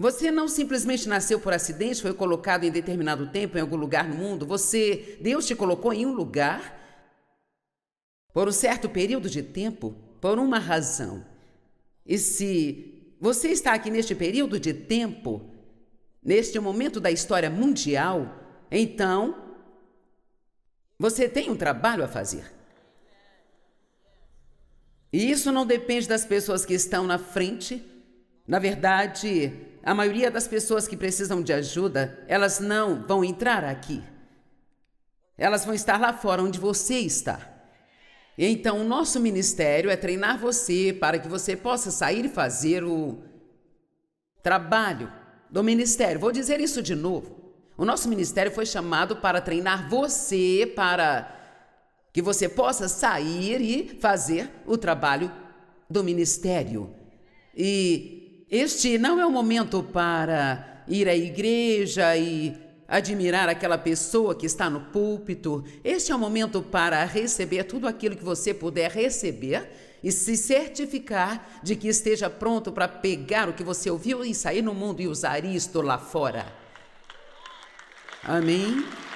Você não simplesmente nasceu por acidente, foi colocado em determinado tempo em algum lugar no mundo. Você, Deus te colocou em um lugar por um certo período de tempo, por uma razão. E se você está aqui neste período de tempo, neste momento da história mundial, então você tem um trabalho a fazer. E isso não depende das pessoas que estão na frente na verdade, a maioria das pessoas que precisam de ajuda, elas não vão entrar aqui. Elas vão estar lá fora onde você está. Então, o nosso ministério é treinar você para que você possa sair e fazer o trabalho do ministério. Vou dizer isso de novo. O nosso ministério foi chamado para treinar você para que você possa sair e fazer o trabalho do ministério. E este não é o momento para ir à igreja e admirar aquela pessoa que está no púlpito. Este é o momento para receber tudo aquilo que você puder receber e se certificar de que esteja pronto para pegar o que você ouviu e sair no mundo e usar isto lá fora. Amém?